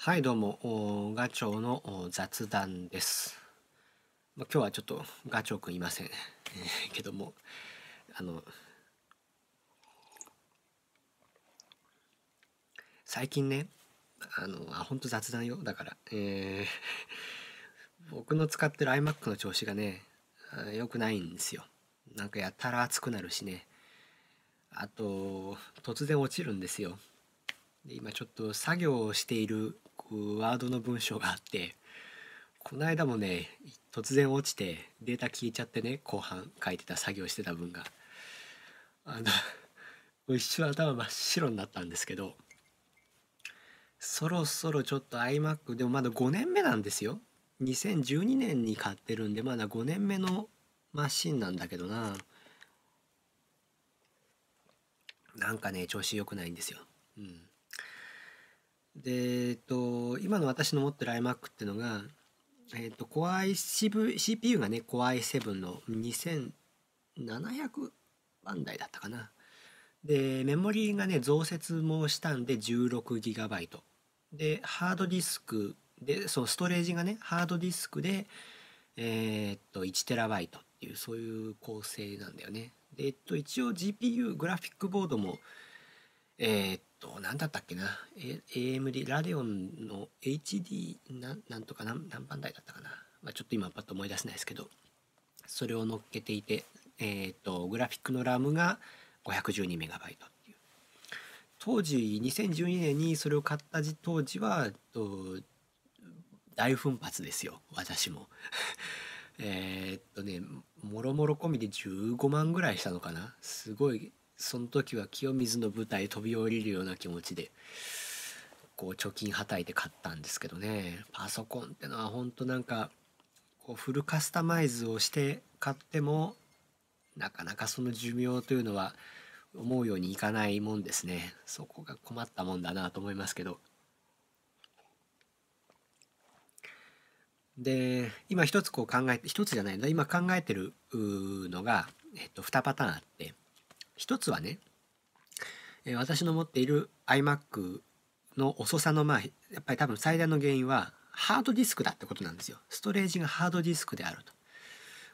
はいどうもおガチョウのお雑談です、まあ、今日はちょっとガチョウくんいません、えー、けどもあの最近ねあのあ本当雑談よだから、えー、僕の使ってる iMac の調子がね良くないんですよなんかやたら熱くなるしねあと突然落ちるんですよで今ちょっと作業をしているワードの文章があってこの間もね突然落ちてデータ消えちゃってね後半書いてた作業してた分があの一瞬頭真っ白になったんですけどそろそろちょっと iMac でもまだ5年目なんですよ2012年に買ってるんでまだ5年目のマシンなんだけどななんかね調子良くないんですようんで、えっと、今の私の持ってる iMac っていうのが、えっと、Core i CPU がね、Core i7 の2700万台だったかな。で、メモリーがね、増設もしたんで 16GB。で、ハードディスクで、そのストレージがね、ハードディスクで、えー、っと、1TB っていう、そういう構成なんだよね。で、えっと、一応 GPU、グラフィックボードも、えー、っと、なんだったっけな。AMD、ラデオンの HD ななんとか何何番台だったかな。まあ、ちょっと今パッと思い出せないですけど、それを乗っけていて、えっ、と、グラフィックの RAM が 512MB っていう。当時、2012年にそれを買った当時は、と大奮発ですよ、私も。えっとね、もろもろ込みで15万ぐらいしたのかな。すごいその時は清水の舞台飛び降りるような気持ちでこう貯金はたいて買ったんですけどねパソコンってのはほんとなんかこうフルカスタマイズをして買ってもなかなかその寿命というのは思うようにいかないもんですねそこが困ったもんだなと思いますけどで今一つこう考えて一つじゃないんだ今考えてるのが、えっと、2パターンあって一つはね、え私の持っている iMac の遅さのまあやっぱり多分最大の原因はハードディスクだってことなんですよストレージがハードディスクであると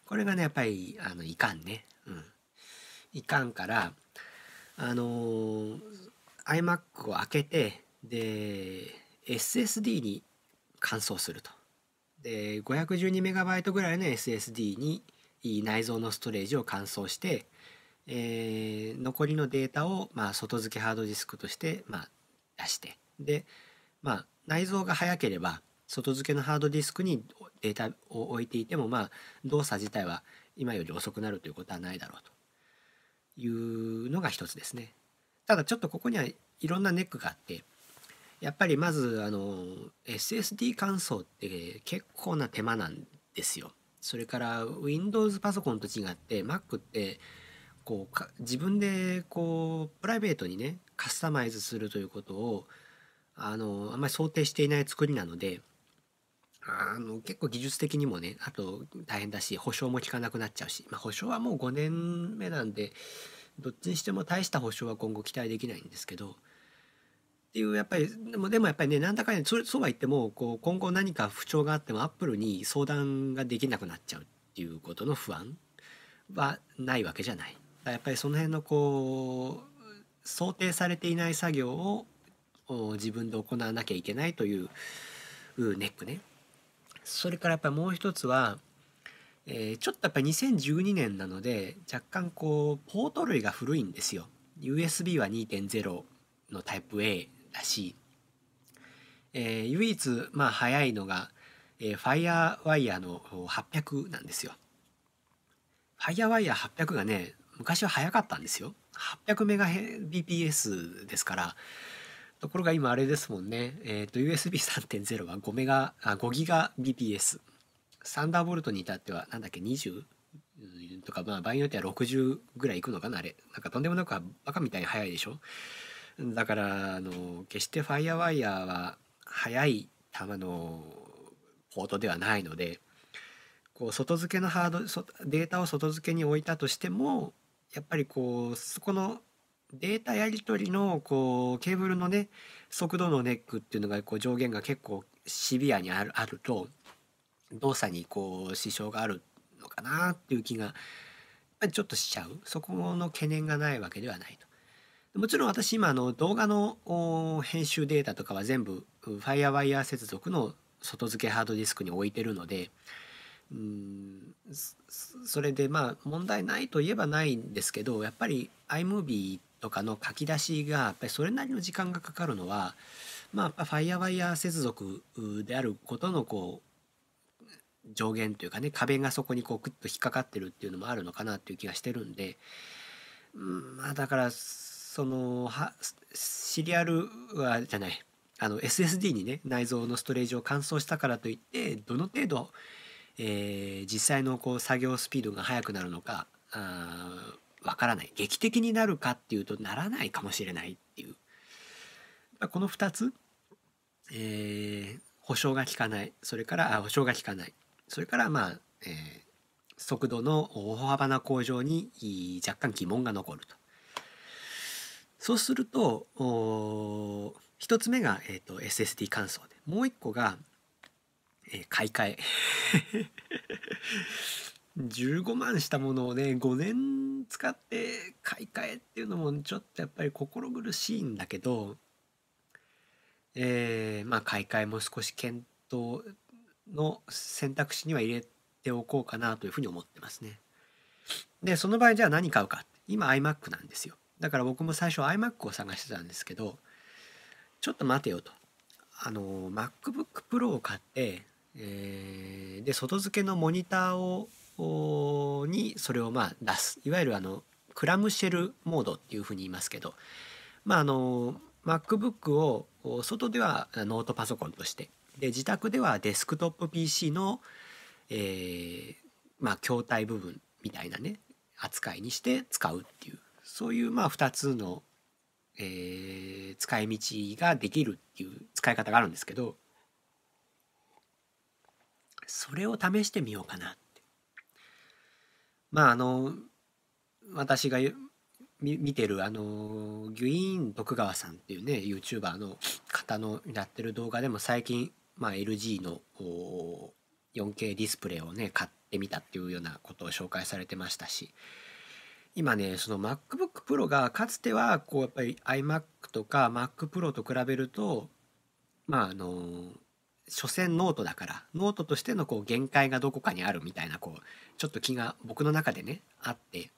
これがねやっぱりあのいかんねうんいかんからあのー、iMac を開けてで SSD に乾燥するとで 512MB ぐらいの SSD に内蔵のストレージを乾燥してえー、残りのデータを、まあ、外付けハードディスクとして、まあ、出してで、まあ、内蔵が早ければ外付けのハードディスクにデータを置いていても、まあ、動作自体は今より遅くなるということはないだろうというのが一つですね。ただちょっとここにはいろんなネックがあってやっぱりまずあの SSD 乾燥って結構な手間なんですよ。それから Windows パソコンと違って Mac ってこうか自分でこうプライベートにねカスタマイズするということをあのあんまり想定していない作りなのであの結構技術的にもねあと大変だし保証も効かなくなっちゃうし、まあ、保証はもう5年目なんでどっちにしても大した保証は今後期待できないんですけどっていうやっぱりでもでもやっぱりねなんだかん、ね、そうは言ってもこう今後何か不調があってもアップルに相談ができなくなっちゃうっていうことの不安はないわけじゃない。やっぱりその辺のこう想定されていない作業を自分で行わなきゃいけないというネックね。それからやっぱりもう一つは、えー、ちょっとやっぱり2012年なので若干こうポート類が古いんですよ。USB は2.0のタイプ A だし、えー、唯一まあ早いのが、えー、FireWire の800なんですよ。f i r e ワイヤー8 0 0がね昔は早かったんですよ。800メガ BPS ですから、ところが今あれですもんね、えっ、ー、と USB3.0 は5メガ、あ、ギガ BPS。サンダーボルトに至っては、なんだっけ、20? とか、まあ場合によっては60ぐらいいくのかな、あれ。なんかとんでもなくバカみたいに速いでしょ。だから、あの、決してファイアワイヤーは速い球のポートではないので、こう外付けのハードデータを外付けに置いたとしてもやっぱりこうそこのデータやり取りのこうケーブルのね速度のネックっていうのがこう上限が結構シビアにあるあると動作にこう支障があるのかなっていう気がちょっとしちゃうそこの懸念がないわけではないと。もちろん私今あの動画の編集データとかは全部 FireWire 接続の外付けハードディスクに置いてるのでうんそれでまあ問題ないといえばないんですけどやっぱり iMovie とかの書き出しがやっぱりそれなりの時間がかかるのはまあファイアワイヤー接続であることのこう上限というかね壁がそこにこうクッと引っかかってるっていうのもあるのかなっていう気がしてるんで、うんまあ、だからそのはシリアルはじゃないあの SSD にね内蔵のストレージを乾燥したからといってどの程度えー、実際のこう作業スピードが速くなるのかわからない劇的になるかっていうとならないかもしれないっていうこの2つ、えー、保証が効かないそれから保証が効かないそれからまあ、えー、速度の大幅な向上に若干疑問が残ると。そうすると1つ目が、えーと、と SSD 乾燥でもう1個がえー、買い替え15 万したものをね5年使って買い替えっていうのもちょっとやっぱり心苦しいんだけど、えー、まあ買い替えも少し検討の選択肢には入れておこうかなというふうに思ってますね。でその場合じゃあ何買うか今 iMac なんですよだから僕も最初 iMac を探してたんですけどちょっと待てよとあの MacBook Pro を買ってえー、で外付けのモニターをにそれをまあ出すいわゆるあのクラムシェルモードっていうふうに言いますけど、まあ、あの MacBook を外ではノートパソコンとしてで自宅ではデスクトップ PC の、えー、まあ、筐体部分みたいなね扱いにして使うっていうそういうまあ2つの、えー、使い道ができるっていう使い方があるんですけどそれを試してみようかなってまああの私が見てるあのギュイーン徳川さんっていうね YouTuber の方のやってる動画でも最近、まあ、LG の 4K ディスプレイをね買ってみたっていうようなことを紹介されてましたし今ねその MacBook Pro がかつてはこうやっぱり iMac とか MacPro と比べるとまああの所詮ノートだからノートとしてのこう限界がどこかにあるみたいなこうちょっと気が僕の中でねあって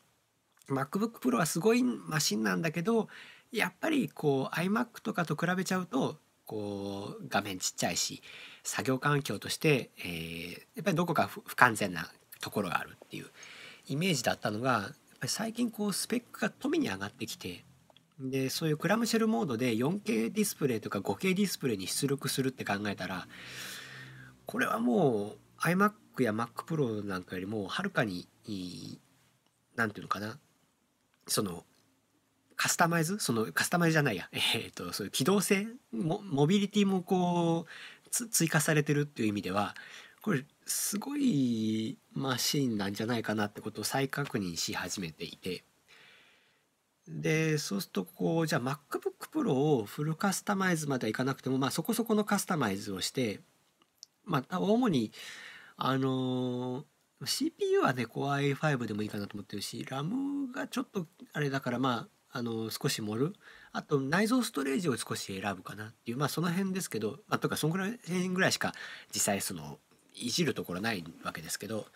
MacBook Pro はすごいマシンなんだけどやっぱりこう iMac とかと比べちゃうとこう画面ちっちゃいし作業環境として、えー、やっぱりどこか不完全なところがあるっていうイメージだったのがやっぱり最近こうスペックが富に上がってきてでそういうクラムシェルモードで 4K ディスプレイとか 5K ディスプレイに出力するって考えたらこれはもう iMac や MacPro なんかよりもはるかに何て言うのかなそのカスタマイズそのカスタマイズじゃないや、えー、っとそういう機動性モビリティもこう追加されてるっていう意味ではこれすごいマシンなんじゃないかなってことを再確認し始めていて。でそうするとこうじゃあ MacBookPro をフルカスタマイズまではいかなくても、まあ、そこそこのカスタマイズをして、まあ、主にあのー、CPU はね Core i5 でもいいかなと思ってるし RAM がちょっとあれだからまあ、あの少し盛るあと内蔵ストレージを少し選ぶかなっていうまあその辺ですけど、まあ、とかそのぐらい辺ぐらいしか実際そのいじるところないわけですけど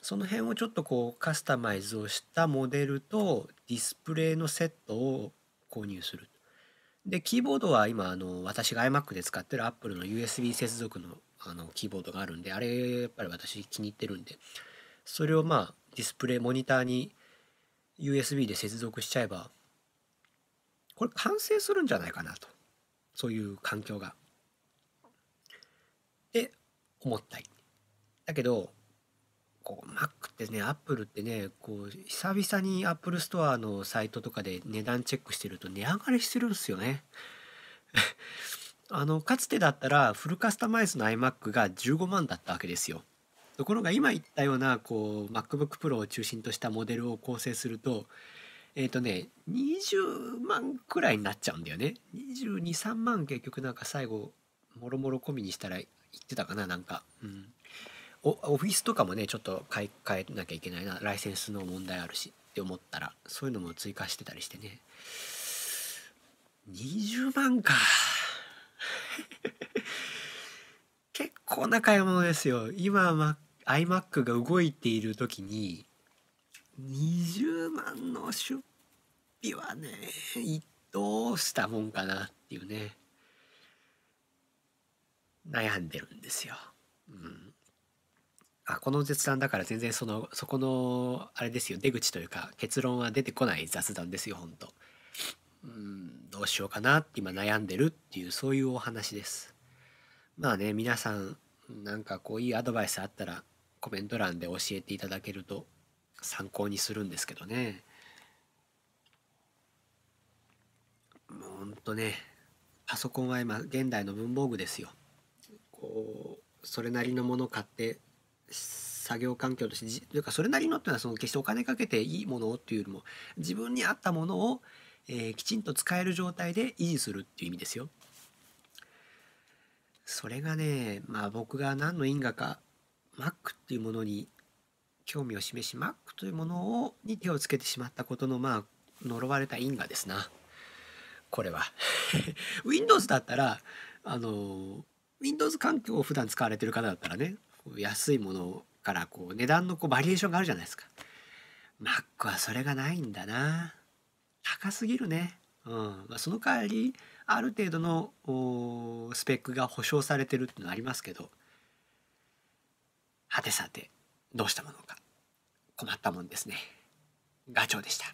その辺をちょっとこうカスタマイズをしたモデルとディスプレイのセットを購入する。でキーボードは今あの私が iMac で使ってる Apple の USB 接続のあのキーボードがあるんであれやっぱり私気に入ってるんでそれをまあディスプレイモニターに USB で接続しちゃえばこれ完成するんじゃないかなとそういう環境が思ったりだけどこう Mac ってね Apple ってねこう久々に Apple ストアのサイトとかで値段チェックしてると値上がりしてるんですよね あのかつてだったらフルカスタマイズの iMac が15万だったわけですよところが今言ったようなこう MacBookPro を中心としたモデルを構成するとえっ、ー、とね20万くらいになっちゃうんだよね223万結局なんか最後もろもろ込みにしたら言ってたかななんか、うん、オフィスとかもねちょっと買い替えなきゃいけないなライセンスの問題あるしって思ったらそういうのも追加してたりしてね20万か 結構な買い物ですよ今、iMac が動いている時に20万の出費はねどうしたもんかなっていうね悩んでるんですよ。うん、あこの絶談だから全然そのそこのあれですよ出口というか結論は出てこない雑談ですよ本当うんどうしようかなって今悩んでるっていうそういうお話です。まあね皆さんなんかこういいアドバイスあったらコメント欄で教えていただけると参考にするんですけどね。ほんとねパソコンは今現代の文房具ですよ。それなりのものを買って作業環境としてというかそれなりのっていうのはその決してお金かけていいものをっていうよりも自分に合ったものを、えー、きちんと使える状態で維持するっていう意味ですよ。それがねまあ僕が何の因果か Mac っていうものに興味を示し Mac というものをに手をつけてしまったことのまあ呪われた因果ですなこれは Windows だったらあの Windows 環境を普段使われてる方だったらね安いものからこう値段のこうバリエーションがあるじゃないですか Mac はそれがないんだな高すぎるね、うんまあ、その代わりある程度のスペックが保証されてるっていうのはありますけどはてさてどうしたものか困ったもんですねガチョウでした